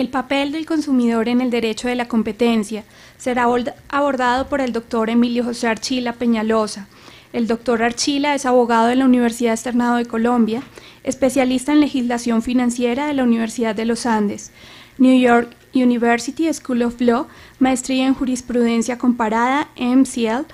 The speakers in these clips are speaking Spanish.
El papel del consumidor en el derecho de la competencia será abordado por el doctor Emilio José Archila Peñalosa. El doctor Archila es abogado de la Universidad Externado de Colombia, especialista en legislación financiera de la Universidad de los Andes, New York University School of Law, maestría en jurisprudencia comparada, MCL,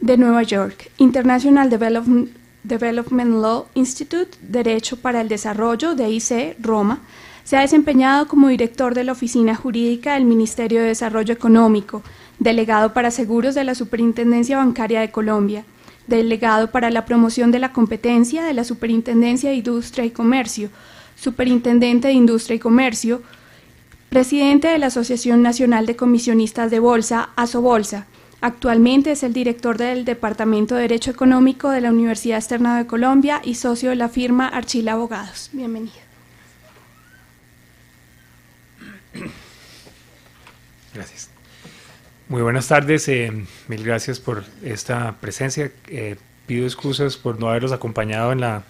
de Nueva York, International Development, Development Law Institute, Derecho para el Desarrollo, DIC, Roma, se ha desempeñado como director de la Oficina Jurídica del Ministerio de Desarrollo Económico, delegado para seguros de la Superintendencia Bancaria de Colombia, delegado para la promoción de la competencia de la Superintendencia de Industria y Comercio, superintendente de Industria y Comercio, presidente de la Asociación Nacional de Comisionistas de Bolsa, Bolsa. Actualmente es el director del Departamento de Derecho Económico de la Universidad Externa de Colombia y socio de la firma Archila Abogados. Bienvenido. Gracias. Muy buenas tardes, eh, mil gracias por esta presencia. Eh, pido excusas por no haberlos acompañado en la,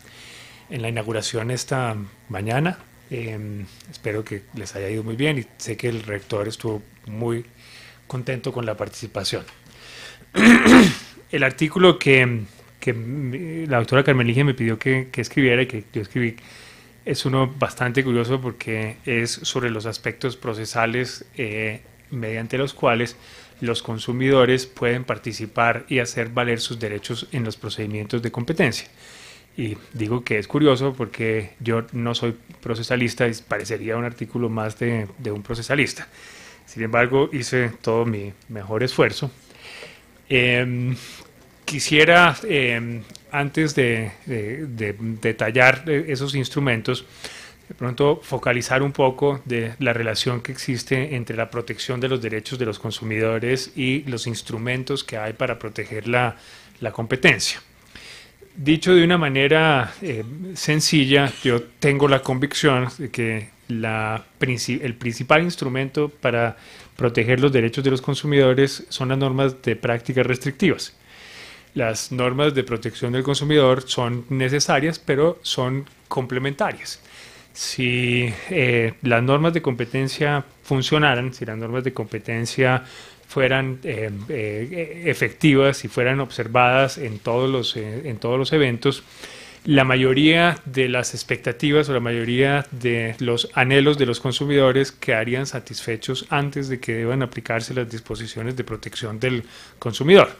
inauguración esta mañana. Eh, espero que les haya ido muy bien y sé que el rector estuvo muy contento con la participación. el artículo que, la doctora Carmelija me pidió que, que escribiera y que yo escribí es uno bastante curioso porque es sobre los aspectos procesales eh, mediante los cuales los consumidores pueden participar y hacer valer sus derechos en los procedimientos de competencia. Y digo que es curioso porque yo no soy procesalista y parecería un artículo más de, un procesalista. Sin embargo, hice todo mi mejor esfuerzo. Em, quisiera em, antes de, detallar eh, esos instrumentos, de pronto focalizar un poco de la relación que existe entre la protección de los derechos de los consumidores y los instrumentos que hay para proteger la, competencia. Dicho de una manera eh, sencilla, yo tengo la convicción de que el principal instrumento para proteger los derechos de los consumidores son las normas de prácticas restrictivas las normas de protección del consumidor son necesarias, pero son complementarias. Si eh, las normas de competencia funcionaran, si las normas de competencia fueran eh, eh, efectivas y fueran observadas en todos los, en todos los eventos, la mayoría de las expectativas o la mayoría de los anhelos de los consumidores quedarían satisfechos antes de que deban aplicarse las disposiciones de protección del consumidor.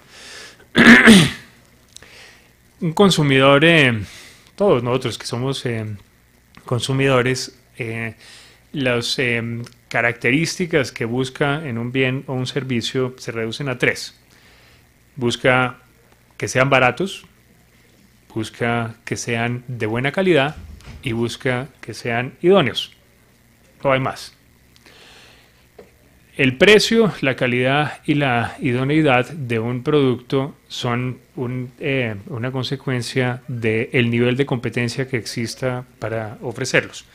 un consumidor, eh, todos nosotros que somos eh, consumidores, eh, las características que busca en un bien o un servicio se reducen a tres. Busca que sean baratos, busca que sean de buena calidad y busca que sean idóneos. No hay más el precio, la calidad y la idoneidad de un producto son eh, una consecuencia del nivel de competencia que exista para ofrecerlos.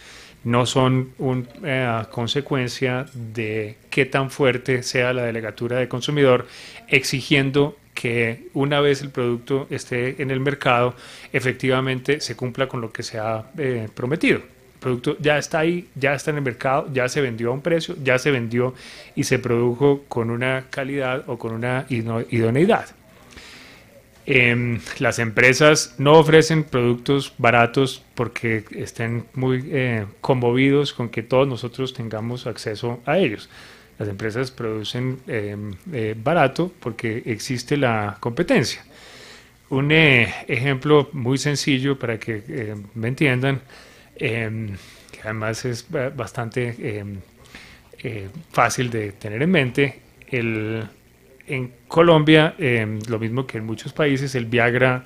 No son una eh, consecuencia de qué tan fuerte sea la delegatura de consumidor exigiendo que una vez el producto esté en el mercado, efectivamente se cumpla con lo que se ha eh, prometido producto ya está ahí, ya está en el mercado, ya se vendió a un precio, ya se vendió y se produjo con una calidad o con una idoneidad. Em, las empresas no ofrecen productos baratos porque estén muy eh, conmovidos con que todos nosotros tengamos acceso a ellos. Las empresas producen em, eh, barato porque existe la competencia. Un eh, ejemplo muy sencillo para que em, me entiendan Em, que además es bastante em, eh, fácil de tener en mente. El, en Colombia, em, lo mismo que en muchos países, el Viagra,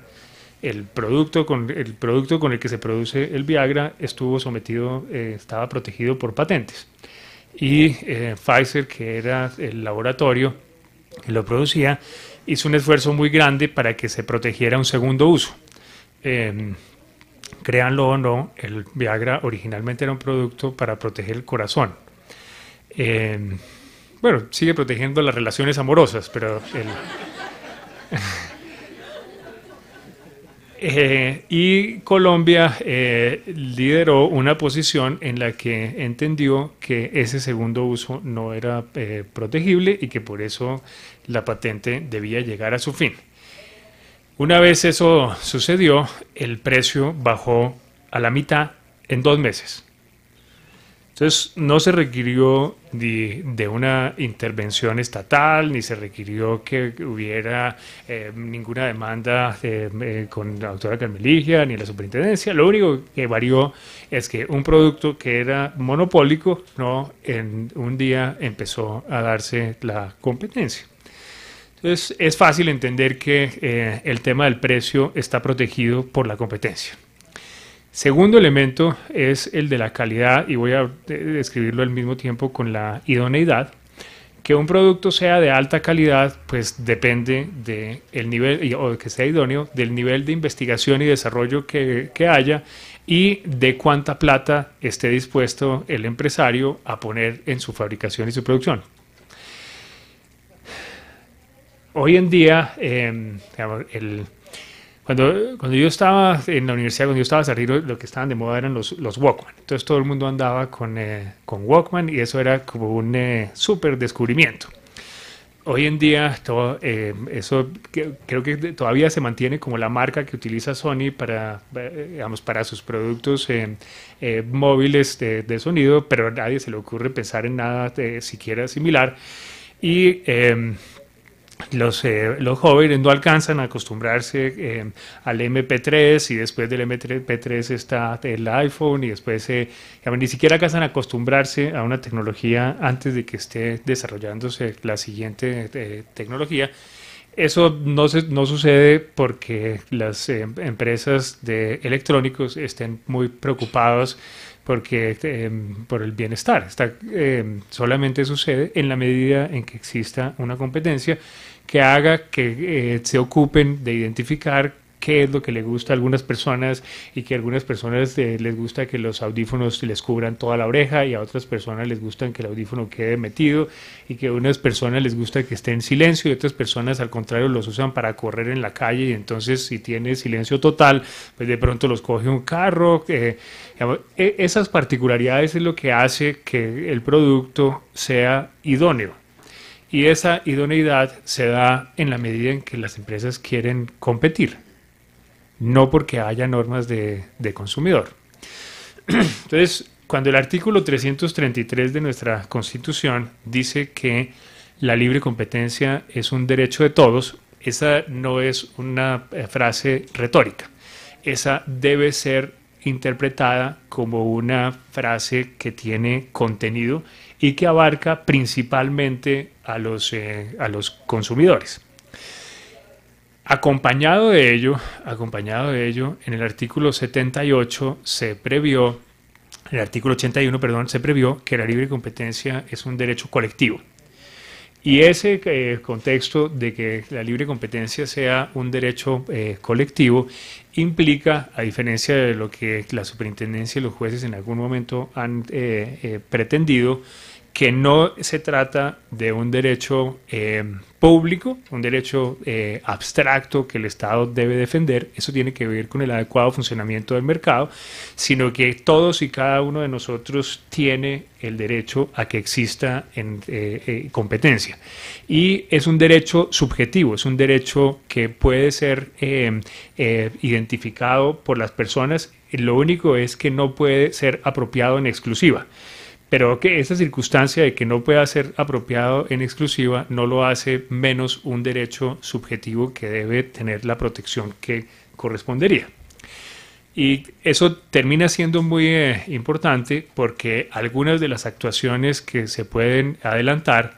el producto con el, producto con el que se produce el Viagra, estuvo sometido, eh, estaba protegido por patentes. Y eh, Pfizer, que era el laboratorio que lo producía, hizo un esfuerzo muy grande para que se protegiera un segundo uso. Eh, créanlo o no, el Viagra originalmente era un producto para proteger el corazón. Eh, bueno, sigue protegiendo las relaciones amorosas, pero eh, y Colombia eh, lideró una posición en la que entendió que ese segundo uso no era protegible y que por eso la patente debía llegar a su fin. Una vez eso sucedió, el precio bajó a la mitad en dos meses. Entonces no se requirió de una intervención estatal, ni se requirió que hubiera eh, ninguna demanda eh, eh, con la doctora Carmeligia ni la superintendencia. Lo único que varió es que un producto que era monopólico, no, en un día empezó a darse la competencia. Entonces, es fácil entender que eh, el tema del precio está protegido por la competencia. Segundo elemento es el de la calidad, y voy a eh, describirlo al mismo tiempo con la idoneidad. Que un producto sea de alta calidad, pues depende del nivel, o que sea idóneo, del nivel de investigación y desarrollo que haya y de cuánta plata esté dispuesto el empresario a poner en su fabricación y su producción hoy en día, em, cuando, cuando yo estaba en la universidad, cuando yo estaba saliendo, lo que estaban de moda eran los, Walkman. Entonces todo el mundo andaba con, eh, con Walkman y eso era como un eh, súper descubrimiento. Hoy en día, todo, em, eso que, creo que todavía se mantiene como la marca que utiliza Sony para, eh, digamos, para sus productos em, móviles de, sonido, pero a nadie se le ocurre pensar en nada siquiera similar. Y los, eh, los, jóvenes no alcanzan a acostumbrarse eh, al MP3 y después del MP3 está el iPhone y después eh, ni siquiera alcanzan a acostumbrarse a una tecnología antes de que esté desarrollándose la siguiente tecnología. Eso no, no sucede porque las empresas de electrónicos estén muy preocupados porque eh, por el bienestar. Está, eh, solamente sucede en la medida en que exista una competencia que haga que eh, se ocupen de identificar qué es lo que le gusta a algunas personas y que a algunas personas eh, les gusta que los audífonos les cubran toda la oreja y a otras personas les gusta que el audífono quede metido y que a unas personas les gusta que esté en silencio y otras personas al contrario los usan para correr en la calle y entonces si tiene silencio total pues de pronto los coge un carro. Eh, e, esas particularidades es lo que hace que el producto sea idóneo. Y esa idoneidad se da en la medida en que las empresas quieren competir no porque haya normas de, consumidor. Entonces, cuando el artículo 333 de nuestra Constitución dice que la libre competencia es un derecho de todos, esa no es una eh, frase retórica. Esa debe ser interpretada como una frase que tiene contenido y que abarca principalmente a los eh, consumidores. Acompañado de ello, acompañado de ello, en el artículo 78 se previó, el artículo 81, perdón, se previó que la libre competencia es un derecho colectivo. Y ese eh, contexto de que la libre competencia sea un derecho eh, colectivo implica, a diferencia de lo que la superintendencia y los jueces en algún momento han eh, pretendido, que no se trata de un derecho eh, público, un derecho eh, abstracto que el Estado debe defender, eso tiene que ver con el adecuado funcionamiento del mercado, sino que todos y cada uno de nosotros tiene el derecho a que exista eh, competencia. Y es un derecho subjetivo, es un derecho que puede ser identificado por las personas, lo único es que no puede ser apropiado en exclusiva pero que esa circunstancia de que no pueda ser apropiado en exclusiva no lo hace menos un derecho subjetivo que debe tener la protección que correspondería. Y eso termina siendo muy eh, importante porque algunas de las actuaciones que se pueden adelantar,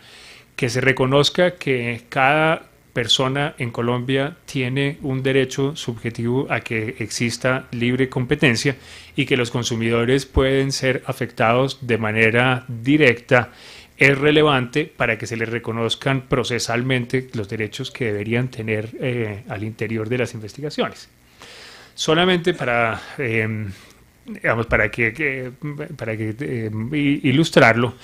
que se reconozca que cada persona en Colombia tiene un derecho subjetivo a que exista libre competencia y que los consumidores pueden ser afectados de manera directa es relevante para que se les reconozcan procesalmente los derechos que deberían tener eh, al interior de las investigaciones. Solamente para, eh, para, que, para que, eh, ilustrarlo,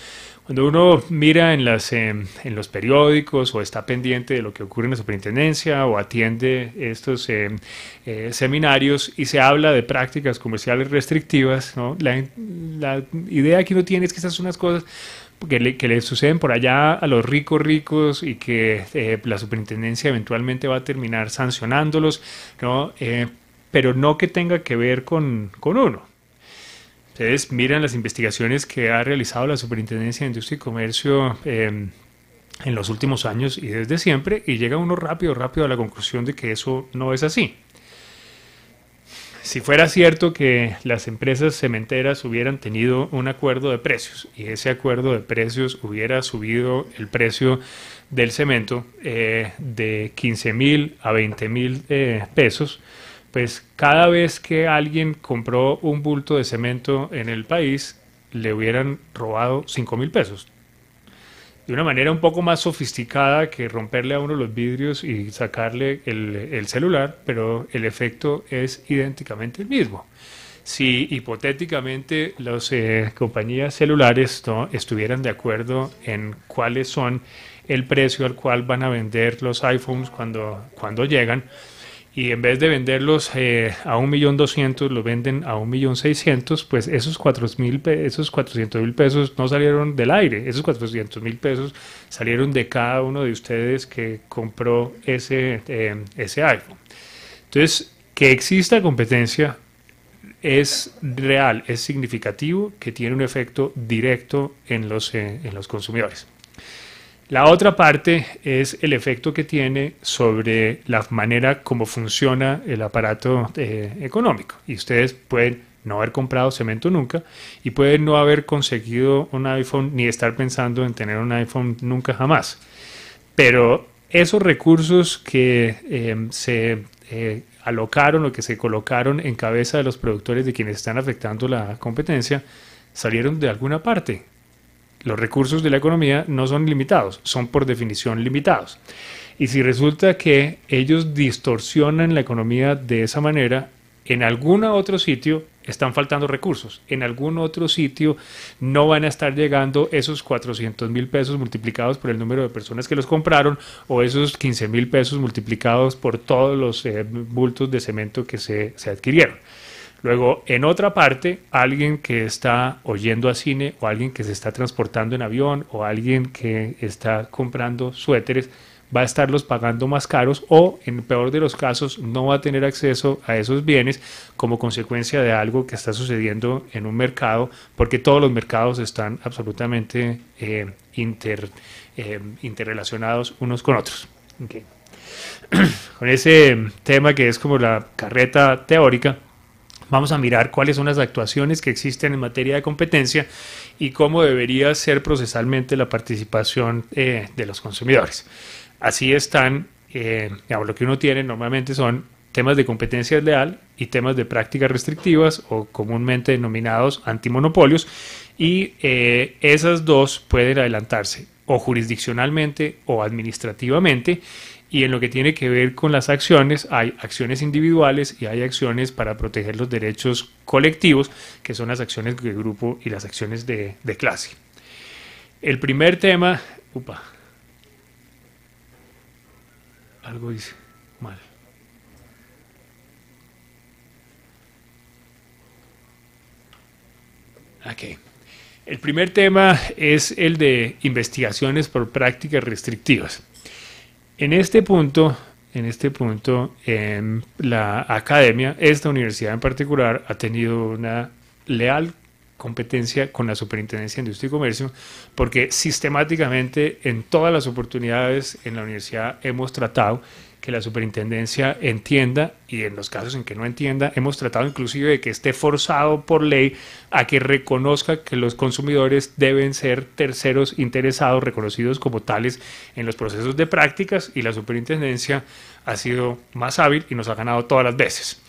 cuando uno mira eh, en, los periódicos o está pendiente de lo que ocurre en la superintendencia o atiende estos eh, eh, seminarios y se habla de prácticas comerciales restrictivas, la, idea que uno tiene es que esas son unas cosas que le, que le suceden por allá a los ricos ricos y que la superintendencia eventualmente va a terminar sancionándolos, ¿no? pero no que tenga que ver con uno ustedes miran las investigaciones que ha realizado la Superintendencia de Industria y Comercio em, en los últimos años y desde siempre, y llega uno rápido, rápido a la conclusión de que eso no es así. Si fuera cierto que las empresas cementeras hubieran tenido un acuerdo de precios y ese acuerdo de precios hubiera subido el precio del cemento eh, de 15 mil a 20 mil eh, pesos, pues cada vez que alguien compró un bulto de cemento en el país, le hubieran robado 5 mil pesos. De una manera un poco más sofisticada que romperle a uno los vidrios y sacarle el, celular, pero el efecto es idénticamente el mismo si hipotéticamente las eh, compañías celulares ¿no? estuvieran de acuerdo en cuáles son el precio al cual van a vender los iPhones cuando, cuando llegan, y en vez de venderlos eh, a 1.200.000, los venden a 1.600.000, pues esos, esos 400.000 pesos no salieron del aire, esos 400.000 pesos salieron de cada uno de ustedes que compró ese, eh, ese iPhone. Entonces, que exista competencia es real, es significativo, que tiene un efecto directo en los, eh, en los consumidores. La otra parte es el efecto que tiene sobre la manera como funciona el aparato eh, económico. Y ustedes pueden no haber comprado cemento nunca y pueden no haber conseguido un iPhone ni estar pensando en tener un iPhone nunca jamás. Pero esos recursos que em, se eh, alocaron o que se colocaron en cabeza de los productores de quienes están afectando la competencia salieron de alguna parte los recursos de la economía no son limitados, son por definición limitados. Y si resulta que ellos distorsionan la economía de esa manera, en algún otro sitio están faltando recursos, en algún otro sitio no van a estar llegando esos 400 mil pesos multiplicados por el número de personas que los compraron o esos 15 mil pesos multiplicados por todos los eh, bultos de cemento que se adquirieron. Luego, en otra parte, alguien que está oyendo a cine o alguien que se está transportando en avión o alguien que está comprando suéteres va a estarlos pagando más caros o, en peor de los casos, no va a tener acceso a esos bienes como consecuencia de algo que está sucediendo en un mercado, porque todos los mercados están absolutamente eh, eh, interrelacionados unos con otros. con ese tema que es como la carreta teórica, Vamos a mirar cuáles son las actuaciones que existen en materia de competencia y cómo debería ser procesalmente la participación eh, de los consumidores. Así están, eh, digamos, lo que uno tiene normalmente son temas de competencia leal y temas de prácticas restrictivas o comúnmente denominados antimonopolios y eh, esas dos pueden adelantarse o jurisdiccionalmente o administrativamente y en lo que tiene que ver con las acciones, hay acciones individuales y hay acciones para proteger los derechos colectivos, que son las acciones de grupo y las acciones de, clase. El primer tema, algo mal. El primer tema es el de investigaciones por prácticas restrictivas. En este punto, en este punto, la academia, esta universidad en particular, ha tenido una leal competencia con la Superintendencia de Industria y Comercio, porque sistemáticamente en todas las oportunidades en la universidad hemos tratado que la superintendencia entienda y en los casos en que no entienda, hemos tratado inclusive de que esté forzado por ley a que reconozca que los consumidores deben ser terceros interesados reconocidos como tales en los procesos de prácticas y la superintendencia ha sido más hábil y nos ha ganado todas las veces.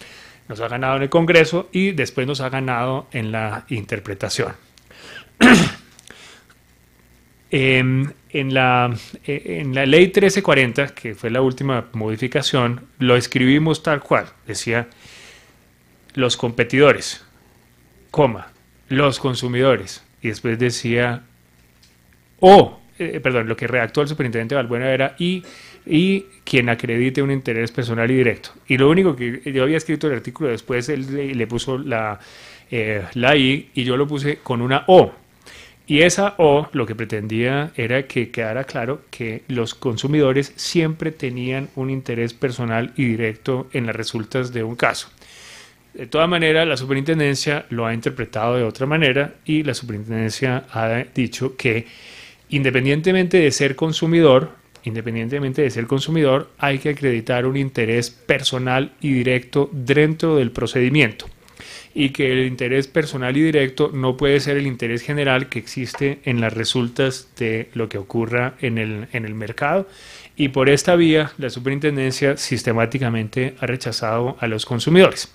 Nos ha ganado en el Congreso y después nos ha ganado en la interpretación. Em, en, la, e, en la ley 1340, que fue la última modificación, lo escribimos tal cual. Decía, los competidores, coma, los consumidores. Y después decía, o, eh, perdón, lo que redactó el superintendente Valbuena era y, y quien acredite un interés personal y directo. Y lo único que yo había escrito el artículo después, él le, puso la, eh, la I y yo lo puse con una O y esa O lo que pretendía era que quedara claro que los consumidores siempre tenían un interés personal y directo en las resultas de un caso. De todas maneras, la superintendencia lo ha interpretado de otra manera y la superintendencia ha dicho que independientemente de ser consumidor, independientemente de ser consumidor, hay que acreditar un interés personal y directo dentro del procedimiento y que el interés personal y directo no puede ser el interés general que existe en las resultas de lo que ocurra en el, mercado. Y por esta vía, la superintendencia sistemáticamente ha rechazado a los consumidores.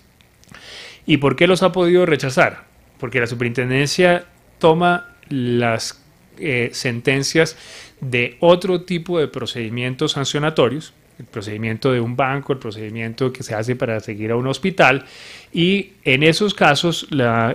¿Y por qué los ha podido rechazar? Porque la superintendencia toma las eh, sentencias de otro tipo de procedimientos sancionatorios, el procedimiento de un banco, el procedimiento que se hace para seguir a un hospital. Y en esos casos,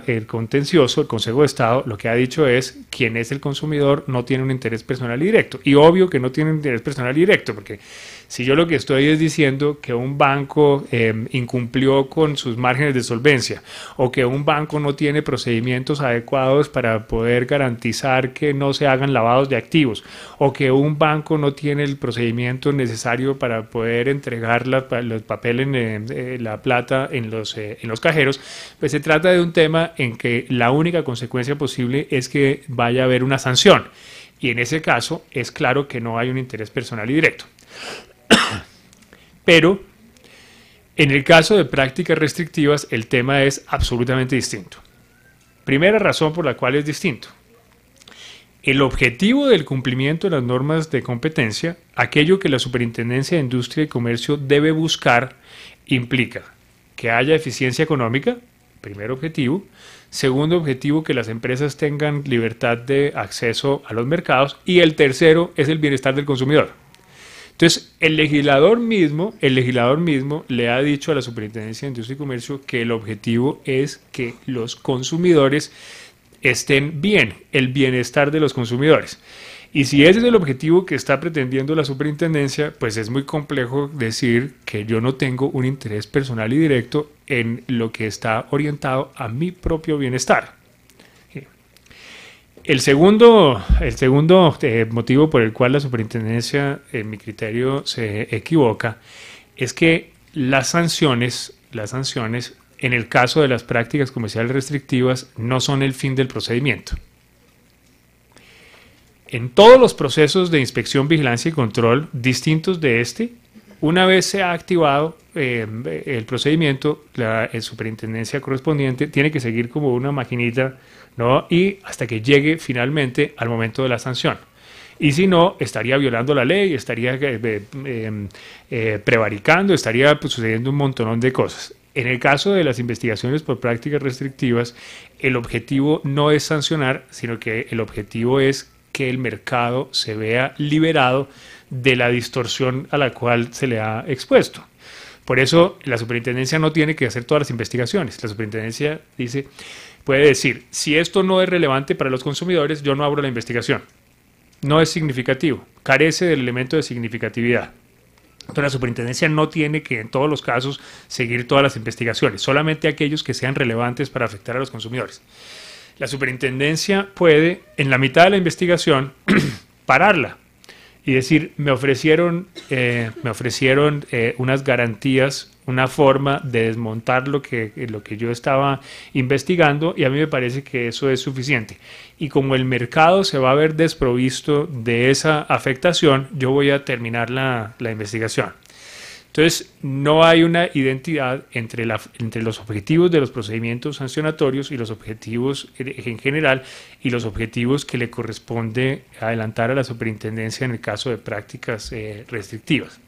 el contencioso, el Consejo de Estado, lo que ha dicho es, quien es el consumidor no tiene un interés personal directo. Y obvio que no tiene un interés personal directo, porque si yo lo que estoy es diciendo que un banco em, incumplió con sus márgenes de solvencia o que un banco no tiene procedimientos adecuados para poder garantizar que no se hagan lavados de activos o que un banco no tiene el procedimiento necesario para poder entregar los papeles, em, eh, la plata en los, eh, en los cajeros, pues se trata de un tema en que la única consecuencia posible es que vaya a haber una sanción. Y en ese caso es claro que no hay un interés personal y directo. Pero en el caso de prácticas restrictivas, el tema es absolutamente distinto. Primera razón por la cual es distinto. El objetivo del cumplimiento de las normas de competencia, aquello que la Superintendencia de Industria y Comercio debe buscar, implica que haya eficiencia económica, primer objetivo. Segundo objetivo, que las empresas tengan libertad de acceso a los mercados. Y el tercero es el bienestar del consumidor. Entonces, el legislador mismo, el legislador mismo le ha dicho a la Superintendencia de Industria y Comercio que el objetivo es que los consumidores estén bien, el bienestar de los consumidores. Y si ese es el objetivo que está pretendiendo la superintendencia, pues es muy complejo decir que yo no tengo un interés personal y directo en lo que está orientado a mi propio bienestar. El segundo, el segundo eh, motivo por el cual la superintendencia, en mi criterio, se equivoca es que las sanciones, las sanciones, en el caso de las prácticas comerciales restrictivas, no son el fin del procedimiento. En todos los procesos de inspección, vigilancia y control distintos de este, una vez se ha activado eh, el procedimiento, la eh, superintendencia correspondiente tiene que seguir como una maquinita ¿no? Y hasta que llegue finalmente al momento de la sanción. Y si no, estaría violando la ley, estaría eh, eh, em, eh, prevaricando, estaría pues, sucediendo un montón de cosas. En el caso de las investigaciones por prácticas restrictivas, el objetivo no es sancionar, sino que el objetivo es que el mercado se vea liberado de la distorsión a la cual se le ha expuesto. Por eso la superintendencia no tiene que hacer todas las investigaciones. La superintendencia dice, puede decir, si esto no es relevante para los consumidores, yo no abro la investigación. No es significativo, carece del elemento de significatividad. Entonces la superintendencia no tiene que en todos los casos seguir todas las investigaciones, solamente aquellos que sean relevantes para afectar a los consumidores. La superintendencia puede, en la mitad de la investigación, pararla y decir, me ofrecieron, eh, me ofrecieron eh, unas garantías una forma de desmontar lo que, lo que yo estaba investigando y a mí me parece que eso es suficiente. Y como el mercado se va a ver desprovisto de esa afectación, yo voy a terminar la, investigación. Entonces, no hay una identidad entre, la, entre los objetivos de los procedimientos sancionatorios y los objetivos en general y los objetivos que le corresponde adelantar a la superintendencia en el caso de prácticas eh, restrictivas.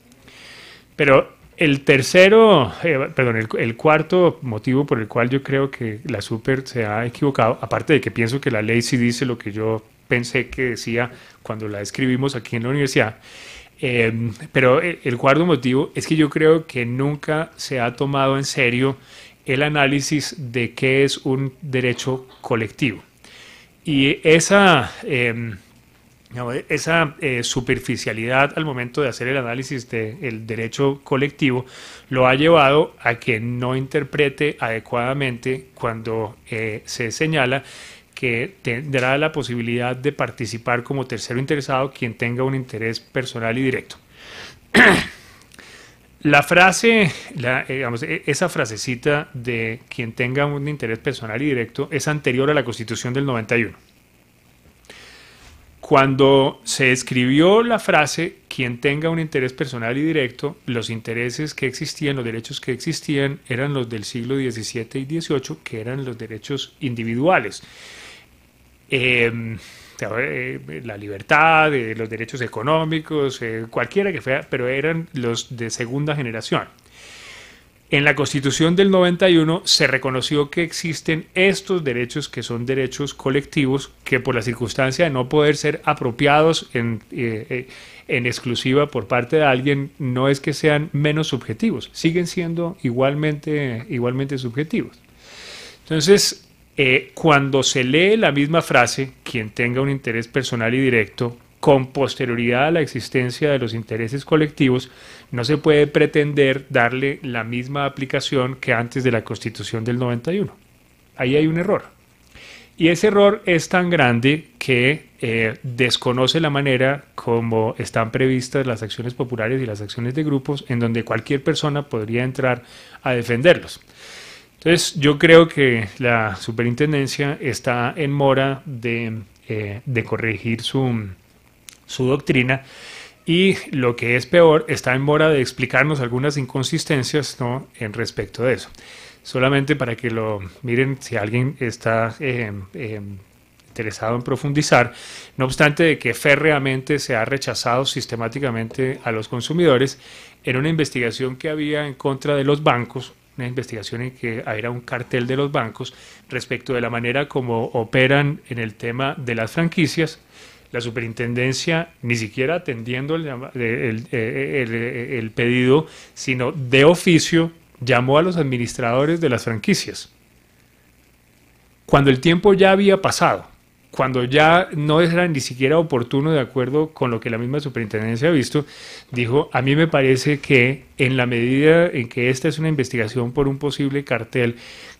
Pero el tercero, eh, perdón, el, cuarto motivo por el cual yo creo que la Super se ha equivocado, aparte de que pienso que la ley sí dice lo que yo pensé que decía cuando la escribimos aquí en la universidad, eh, pero e, el cuarto motivo es que yo creo que nunca se ha tomado en serio el análisis de qué es un derecho colectivo. Y esa... Em, esa eh, superficialidad al momento de hacer el análisis del derecho colectivo lo ha llevado a que no interprete adecuadamente cuando eh, se señala que tendrá la posibilidad de participar como tercero interesado quien tenga un interés personal y directo. La frase, eh, e, esa frasecita de quien tenga un interés personal y directo es anterior a la Constitución del 91. Cuando se escribió la frase, quien tenga un interés personal y directo, los intereses que existían, los derechos que existían, eran los del siglo XVII y XVIII, que eran los derechos individuales. Em, eh, la libertad, eh, los derechos económicos, eh, cualquiera que fuera, pero eran los de segunda generación. En la Constitución del 91 se reconoció que existen estos derechos que son derechos colectivos que por la circunstancia de no poder ser apropiados en, eh, eh, exclusiva por parte de alguien no es que sean menos subjetivos, siguen siendo igualmente, igualmente subjetivos. Entonces, eh, cuando se lee la misma frase, quien tenga un interés personal y directo, con posterioridad a la existencia de los intereses colectivos, no se puede pretender darle la misma aplicación que antes de la Constitución del 91. Ahí hay un error. Y ese error es tan grande que eh, desconoce la manera como están previstas las acciones populares y las acciones de grupos en donde cualquier persona podría entrar a defenderlos. Entonces yo creo que la superintendencia está en mora de, eh, corregir su, su doctrina y lo que es peor, está en mora de explicarnos algunas inconsistencias ¿no? en respecto de eso. Solamente para que lo miren si alguien está em, em, interesado en profundizar, no obstante de que férreamente se ha rechazado sistemáticamente a los consumidores, en una investigación que había en contra de los bancos, una investigación en que era un cartel de los bancos respecto de la manera como operan en el tema de las franquicias, la superintendencia ni siquiera atendiendo el, pedido, sino de oficio llamó a los administradores de las franquicias. Cuando el tiempo ya había pasado, cuando ya no era ni siquiera oportuno de acuerdo con lo que la misma superintendencia ha visto, dijo, a mí me parece que en la medida en que esta es una investigación por un posible cartel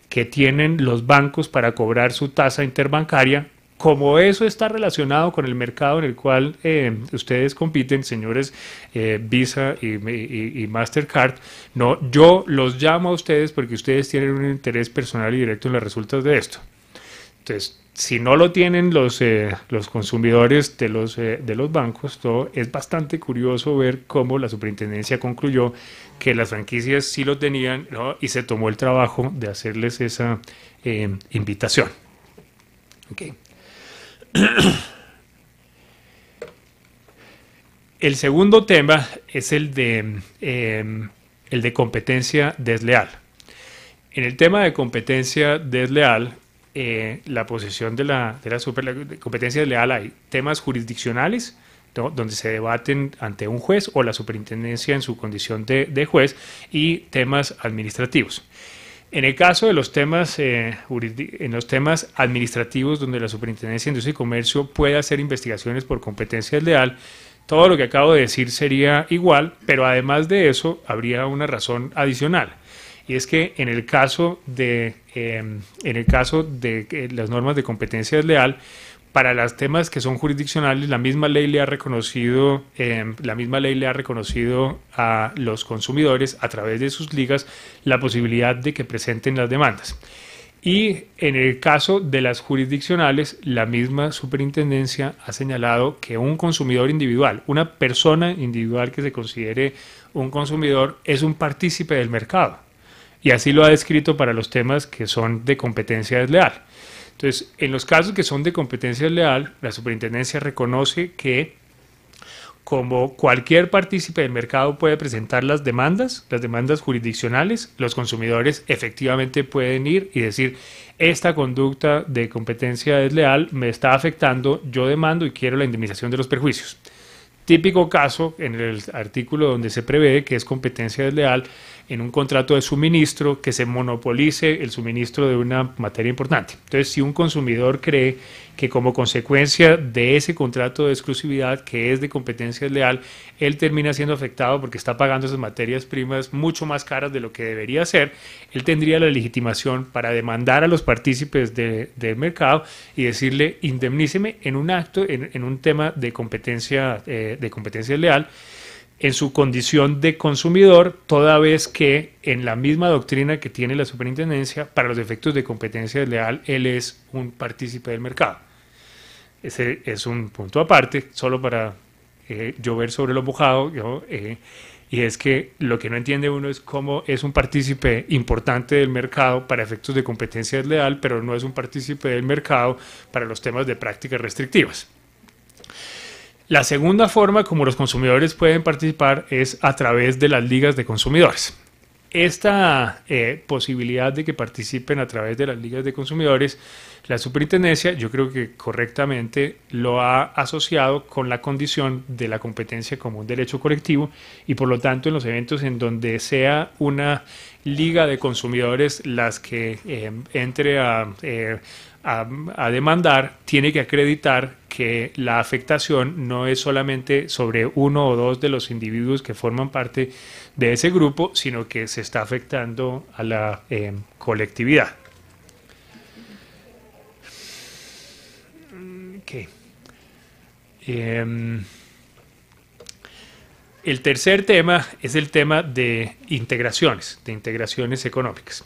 que tienen los bancos para cobrar su tasa interbancaria, como eso está relacionado con el mercado en el cual eh, ustedes compiten, señores eh, Visa y, Mastercard, no, yo los llamo a ustedes porque ustedes tienen un interés personal y directo en las resultados de esto. Entonces, si no lo tienen los, eh, los consumidores de los, de los bancos, todo, es bastante curioso ver cómo la superintendencia concluyó que las franquicias sí lo tenían y se tomó el trabajo de hacerles esa invitación. Okay. el segundo tema es el de, em, el de competencia desleal. En el tema de competencia desleal, eh, la posición de la, competencia desleal hay temas jurisdiccionales, donde se debaten ante un juez o la superintendencia en su condición de juez, y temas administrativos. En el caso de los temas, eh, en los temas administrativos donde la Superintendencia de Industria y Comercio puede hacer investigaciones por competencia leal, todo lo que acabo de decir sería igual, pero además de eso habría una razón adicional. Y es que en el caso de, eh, en el caso de las normas de competencia leal, para los temas que son jurisdiccionales, la misma ley le ha reconocido, eh, la misma ley le ha reconocido a los consumidores a través de sus ligas la posibilidad de que presenten las demandas. Y en el caso de las jurisdiccionales, la misma superintendencia ha señalado que un consumidor individual, una persona individual que se considere un consumidor, es un partícipe del mercado. Y así lo ha descrito para los temas que son de competencia desleal. Entonces, en los casos que son de competencia leal, la superintendencia reconoce que como cualquier partícipe del mercado puede presentar las demandas, las demandas jurisdiccionales, los consumidores efectivamente pueden ir y decir, esta conducta de competencia desleal me está afectando, yo demando y quiero la indemnización de los perjuicios. Típico caso en el artículo donde se prevé que es competencia desleal en un contrato de suministro que se monopolice el suministro de una materia importante. Entonces, si un consumidor cree que como consecuencia de ese contrato de exclusividad que es de competencia leal, él termina siendo afectado porque está pagando esas materias primas mucho más caras de lo que debería ser, él tendría la legitimación para demandar a los partícipes del mercado y decirle indemníceme en un acto, en, un tema de competencia, eh, de competencia leal en su condición de consumidor, toda vez que en la misma doctrina que tiene la superintendencia, para los efectos de competencia desleal, él es un partícipe del mercado. Ese es un punto aparte, solo para llover eh, sobre lo mojado, eh, y es que lo que no entiende uno es cómo es un partícipe importante del mercado para efectos de competencia desleal, pero no es un partícipe del mercado para los temas de prácticas restrictivas. La segunda forma como los consumidores pueden participar es a través de las ligas de consumidores. Esta eh, posibilidad de que participen a través de las ligas de consumidores, la superintendencia yo creo que correctamente lo ha asociado con la condición de la competencia como un derecho colectivo y por lo tanto en los eventos en donde sea una liga de consumidores las que eh, entre a... Eh, a, demandar tiene que acreditar que la afectación no es solamente sobre uno o dos de los individuos que forman parte de ese grupo, sino que se está afectando a la em, colectividad. Em, el tercer tema es el tema de integraciones, de integraciones económicas.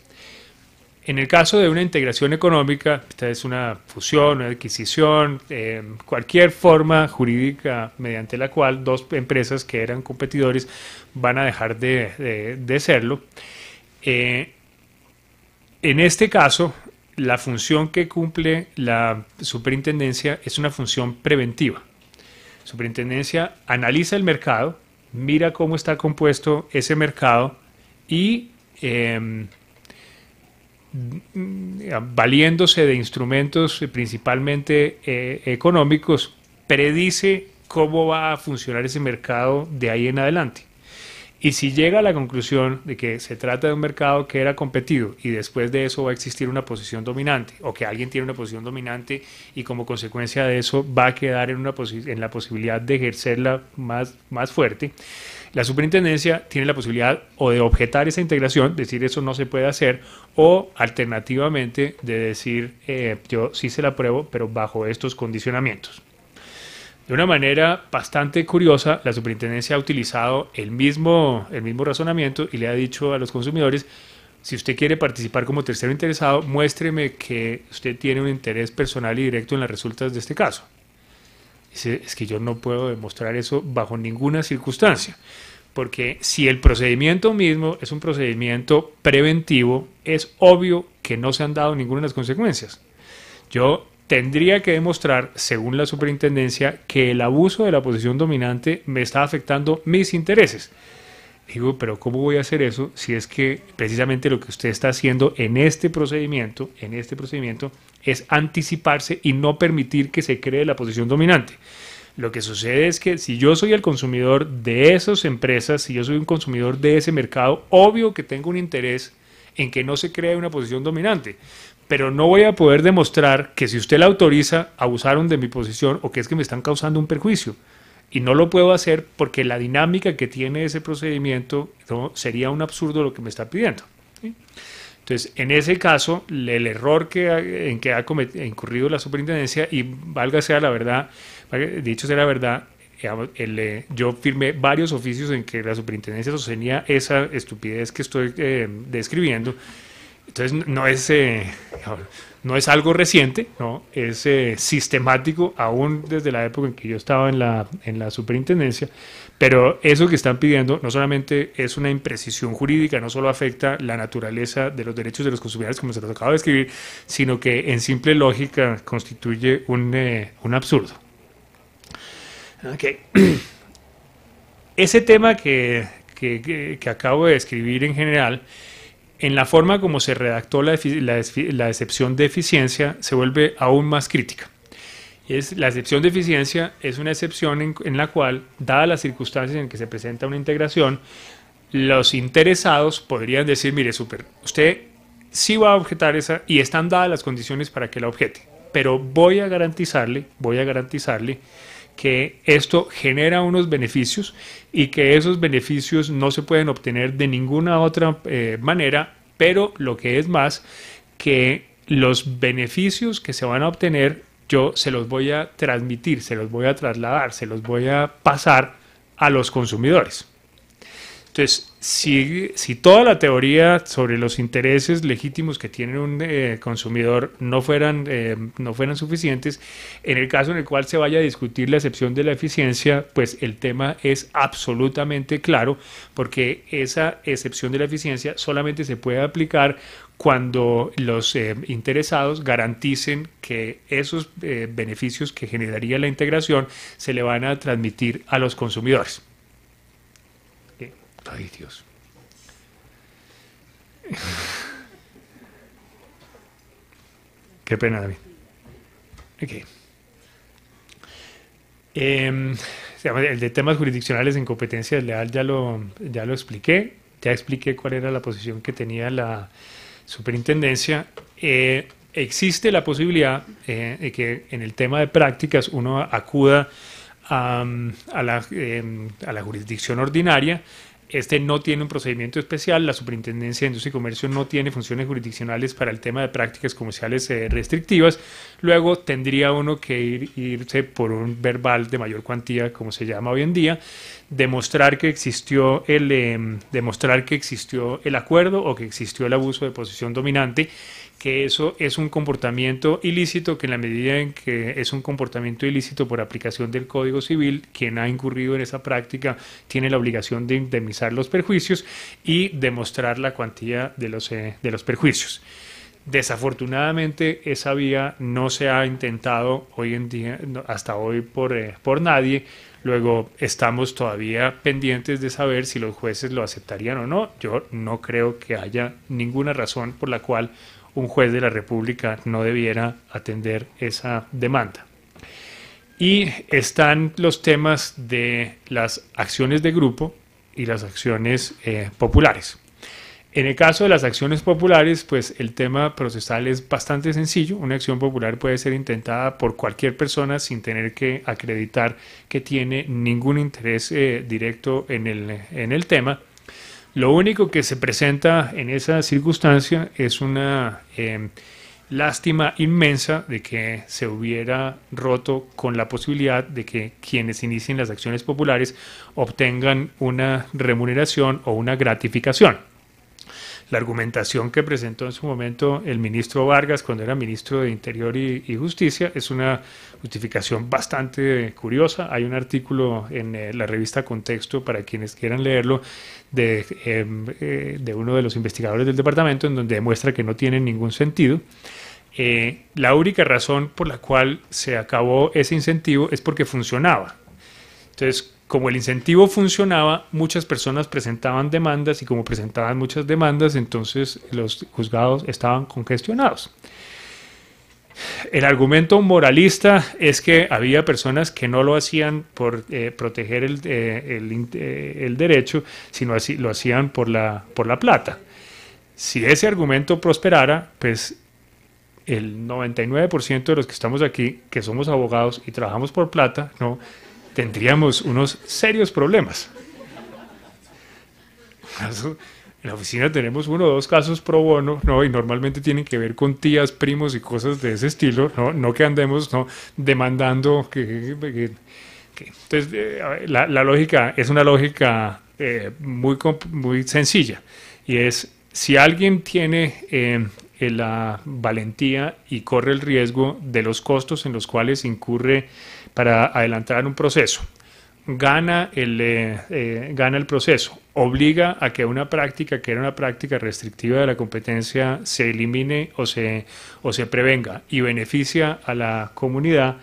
En el caso de una integración económica, esta es una fusión, una adquisición, eh, cualquier forma jurídica mediante la cual dos empresas que eran competidores van a dejar de, serlo. Eh, en este caso, la función que cumple la superintendencia es una función preventiva. Superintendencia analiza el mercado, mira cómo está compuesto ese mercado y... Eh, Mm, mm, valiéndose de instrumentos eh, principalmente eh, económicos, predice cómo va a funcionar ese mercado de ahí en adelante. Y si llega a la conclusión de que se trata de un mercado que era competido y después de eso va a existir una posición dominante o que alguien tiene una posición dominante y como consecuencia de eso va a quedar en, la posibilidad de ejercerla más fuerte, la superintendencia tiene la posibilidad o de objetar esa integración, decir eso no se puede hacer, o alternativamente de decir eh, yo sí se la apruebo, pero bajo estos condicionamientos. De una manera bastante curiosa, la superintendencia ha utilizado el mismo, el mismo razonamiento y le ha dicho a los consumidores, si usted quiere participar como tercero interesado, muéstreme que usted tiene un interés personal y directo en las resultas de este caso es que yo no puedo demostrar eso bajo ninguna circunstancia, porque si el procedimiento mismo es un procedimiento preventivo, es obvio que no se han dado ninguna de las consecuencias. Yo tendría que demostrar, según la superintendencia, que el abuso de la posición dominante me está afectando mis intereses. Digo, pero ¿cómo voy a hacer eso si es que precisamente lo que usted está haciendo en este procedimiento, en este procedimiento, es anticiparse y no permitir que se cree la posición dominante? Lo que sucede es que si yo soy el consumidor de esas empresas, si yo soy un consumidor de ese mercado, obvio que tengo un interés en que no se cree una posición dominante, pero no voy a poder demostrar que si usted la autoriza, abusaron de mi posición o que es que me están causando un perjuicio. Y no lo puedo hacer porque la dinámica que tiene ese procedimiento sería un absurdo lo que me está pidiendo. Entonces, en ese caso, el error que en que ha incurrido la superintendencia, y valga sea la verdad, dicho sea la verdad, eh, yo firmé varios oficios en que la superintendencia sostenía esa estupidez que estoy eh, describiendo entonces no es, eh, no es algo reciente, ¿no? es eh, sistemático aún desde la época en que yo estaba en la, en la superintendencia, pero eso que están pidiendo no solamente es una imprecisión jurídica, no solo afecta la naturaleza de los derechos de los consumidores, como se los acabo de escribir, sino que en simple lógica constituye un, eh, absurdo. Ese tema que, que acabo de escribir en general, en la forma como se redactó la, la, excepción de eficiencia se vuelve aún más crítica. Es, la excepción de eficiencia es una excepción en, la cual, dadas las circunstancias en que se presenta una integración, los interesados podrían decir, mire, súper, usted sí va a objetar esa y están dadas las condiciones para que la objete, pero voy a garantizarle, voy a garantizarle que esto genera unos beneficios y que esos beneficios no se pueden obtener de ninguna otra eh, manera, pero lo que es más, que los beneficios que se van a obtener yo se los voy a transmitir, se los voy a trasladar, se los voy a pasar a los consumidores. Entonces, si, toda la teoría sobre los intereses legítimos que tiene un eh, consumidor no fueran, eh, no fueran suficientes, en el caso en el cual se vaya a discutir la excepción de la eficiencia, pues el tema es absolutamente claro, porque esa excepción de la eficiencia solamente se puede aplicar cuando los eh, interesados garanticen que esos beneficios que generaría la integración se le van a transmitir a los consumidores. Ay, Qué pena, David. Em, el de temas jurisdiccionales en competencia leal ya lo, ya lo expliqué. Ya expliqué cuál era la posición que tenía la superintendencia. Eh, existe la posibilidad eh, de que en el tema de prácticas uno acuda la, em, a la jurisdicción ordinaria este no tiene un procedimiento especial, la Superintendencia de Industria y Comercio no tiene funciones jurisdiccionales para el tema de prácticas comerciales eh, restrictivas. Luego tendría uno que ir, irse por un verbal de mayor cuantía, como se llama hoy en día, demostrar que existió el, em, demostrar que existió el acuerdo o que existió el abuso de posición dominante que eso es un comportamiento ilícito, que en la medida en que es un comportamiento ilícito por aplicación del Código Civil, quien ha incurrido en esa práctica tiene la obligación de indemnizar los perjuicios y demostrar la cuantía de los, eh, de los perjuicios. Desafortunadamente esa vía no se ha intentado hoy en día, hasta hoy por, eh, por nadie, Luego estamos todavía pendientes de saber si los jueces lo aceptarían o no. Yo no creo que haya ninguna razón por la cual un juez de la República no debiera atender esa demanda. Y están los temas de las acciones de grupo y las acciones eh, populares. En el caso de las acciones populares, pues el tema procesal es bastante sencillo. Una acción popular puede ser intentada por cualquier persona sin tener que acreditar que tiene ningún interés eh, directo en el, en el tema lo único que se presenta en esa circunstancia es una eh, lástima inmensa de que se hubiera roto con la posibilidad de que quienes inicien las acciones populares obtengan una remuneración o una gratificación la argumentación que presentó en su momento el ministro Vargas cuando era ministro de Interior y, Justicia es una justificación bastante curiosa. Hay un artículo en eh, la revista Contexto para quienes quieran leerlo em, eh, de, uno de los investigadores del departamento en donde demuestra que no tiene ningún sentido. Eh, la única razón por la cual se acabó ese incentivo es porque funcionaba. Entonces, como el incentivo funcionaba, muchas personas presentaban demandas y como presentaban muchas demandas, entonces los juzgados estaban congestionados. El argumento moralista es que había personas que no lo hacían por eh, proteger eh, eh, el, derecho, sino así, lo hacían por la, por la plata. Si ese argumento prosperara, pues el 99% de los que estamos aquí, que somos abogados y trabajamos por plata, no tendríamos unos serios problemas. En la oficina tenemos uno o dos casos pro bono, ¿no? Y normalmente tienen que ver con tías, primos y cosas de ese estilo, ¿no? que andemos ¿no? demandando que... Entonces, eh, la, lógica es una lógica eh, muy, muy sencilla y es si alguien tiene eh, la valentía y corre el riesgo de los costos en los cuales incurre para adelantar un proceso, gana el, eh, eh, gana el proceso, obliga a que una práctica que era una práctica restrictiva de la competencia se elimine o se, o se prevenga y beneficia a la comunidad,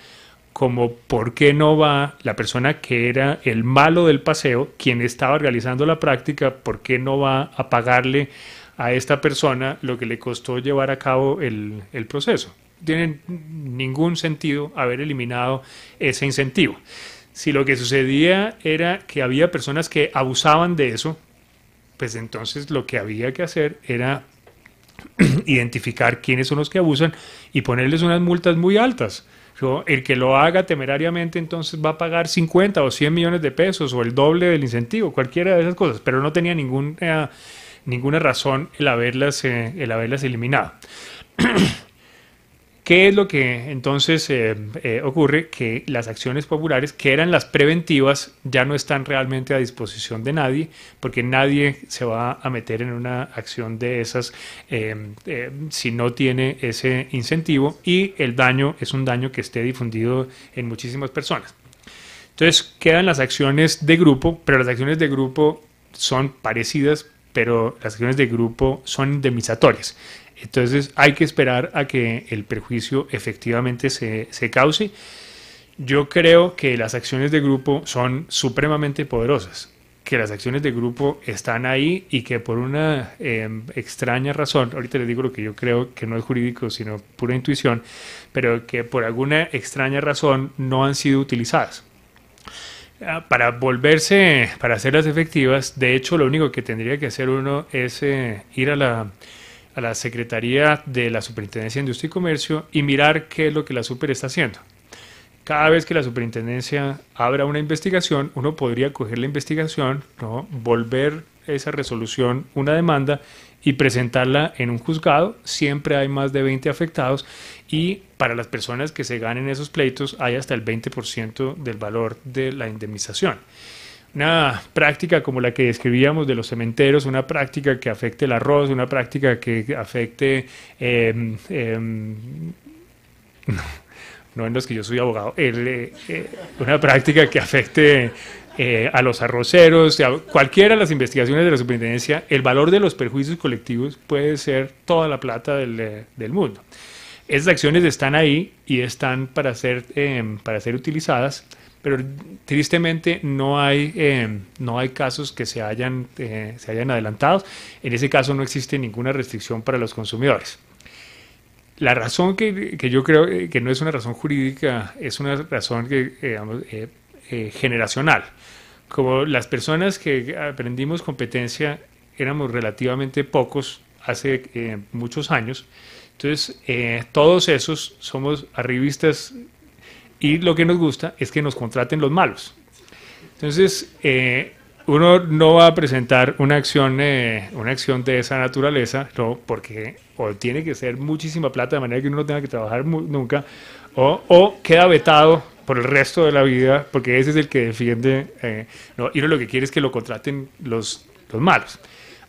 como por qué no va la persona que era el malo del paseo, quien estaba realizando la práctica, por qué no va a pagarle a esta persona lo que le costó llevar a cabo el proceso tiene ningún sentido haber eliminado ese incentivo. Si lo que sucedía era que había personas que abusaban de eso, pues entonces lo que había que hacer era identificar quiénes son los que abusan y ponerles unas multas muy altas. El que lo haga temerariamente entonces va a pagar 50 o 100 millones de pesos o el doble del incentivo, cualquiera de esas cosas, pero no tenía ninguna razón el eh, el haberlas eliminado. ¿Qué es lo que entonces eh, eh, ocurre? Que las acciones populares, que eran las preventivas, ya no están realmente a disposición de nadie, porque nadie se va a meter en una acción de esas eh, si no tiene ese incentivo y el daño es un daño que esté difundido en muchísimas personas. Entonces quedan las acciones de grupo, pero las acciones de grupo son parecidas, pero las acciones de grupo son indemnizatorias. Entonces hay que esperar a que el perjuicio efectivamente se, cause. Yo creo que las acciones de grupo son supremamente poderosas, que las acciones de grupo están ahí y que por una em, extraña razón, ahorita les digo lo que yo creo que no es jurídico, sino pura intuición, pero que por alguna extraña razón no han sido utilizadas ah, para volverse, para hacerlas efectivas, de hecho lo único que tendría que hacer uno es eh, ir a la la Secretaría de la Superintendencia de Industria y Comercio y mirar qué es lo que la super está haciendo. Cada vez que la superintendencia abra una investigación, uno podría coger la investigación, volver esa resolución una demanda y presentarla en un juzgado. Siempre hay más de 20 afectados y para las personas que se ganen esos pleitos hay hasta el 20% del valor de la indemnización una práctica como la que describíamos de los cementeros, una práctica que afecte el arroz, una práctica que afecte... Em, em, no en los que yo soy abogado, eh, eh, una práctica que afecte eh, a los arroceros, cualquiera de las investigaciones de la superintendencia, el valor de los perjuicios colectivos puede ser toda la plata del, mundo. Esas acciones están ahí y están para ser, em, para ser utilizadas pero tristemente no hay, eh, no hay casos que se hayan, eh, se hayan adelantado. En ese caso no existe ninguna restricción para los consumidores. La razón que, que yo creo eh, que no es una razón jurídica, es una razón que, generacional. Como las personas que aprendimos competencia éramos relativamente pocos hace muchos años, entonces todos esos somos arribistas y lo que nos gusta es que nos contraten los malos. Entonces, eh, uno no va a presentar una acción, eh, una acción de esa naturaleza, no, porque o tiene que ser muchísima plata de manera que uno no tenga que trabajar nunca, o, queda vetado por el resto de la vida, porque ese es el que defiende, eh, no, y lo que quiere es que lo contraten los, los malos.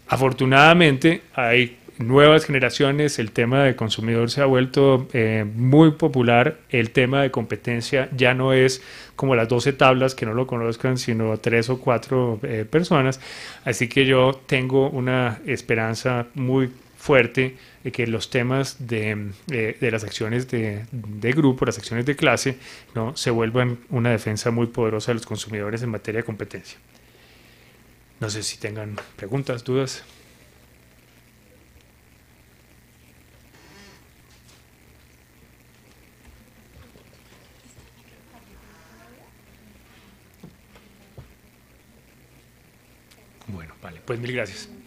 Afortunadamente hay nuevas generaciones, el tema de consumidor se ha vuelto eh, muy popular, el tema de competencia ya no es como las 12 tablas que no lo conozcan, sino tres o cuatro eh, personas. Así que yo tengo una esperanza muy fuerte de que los temas eh, de, las acciones de, de, grupo, las acciones de clase, ¿no? se vuelvan una defensa muy poderosa de los consumidores en materia de competencia. No sé si tengan preguntas, dudas. Pues mil gracias.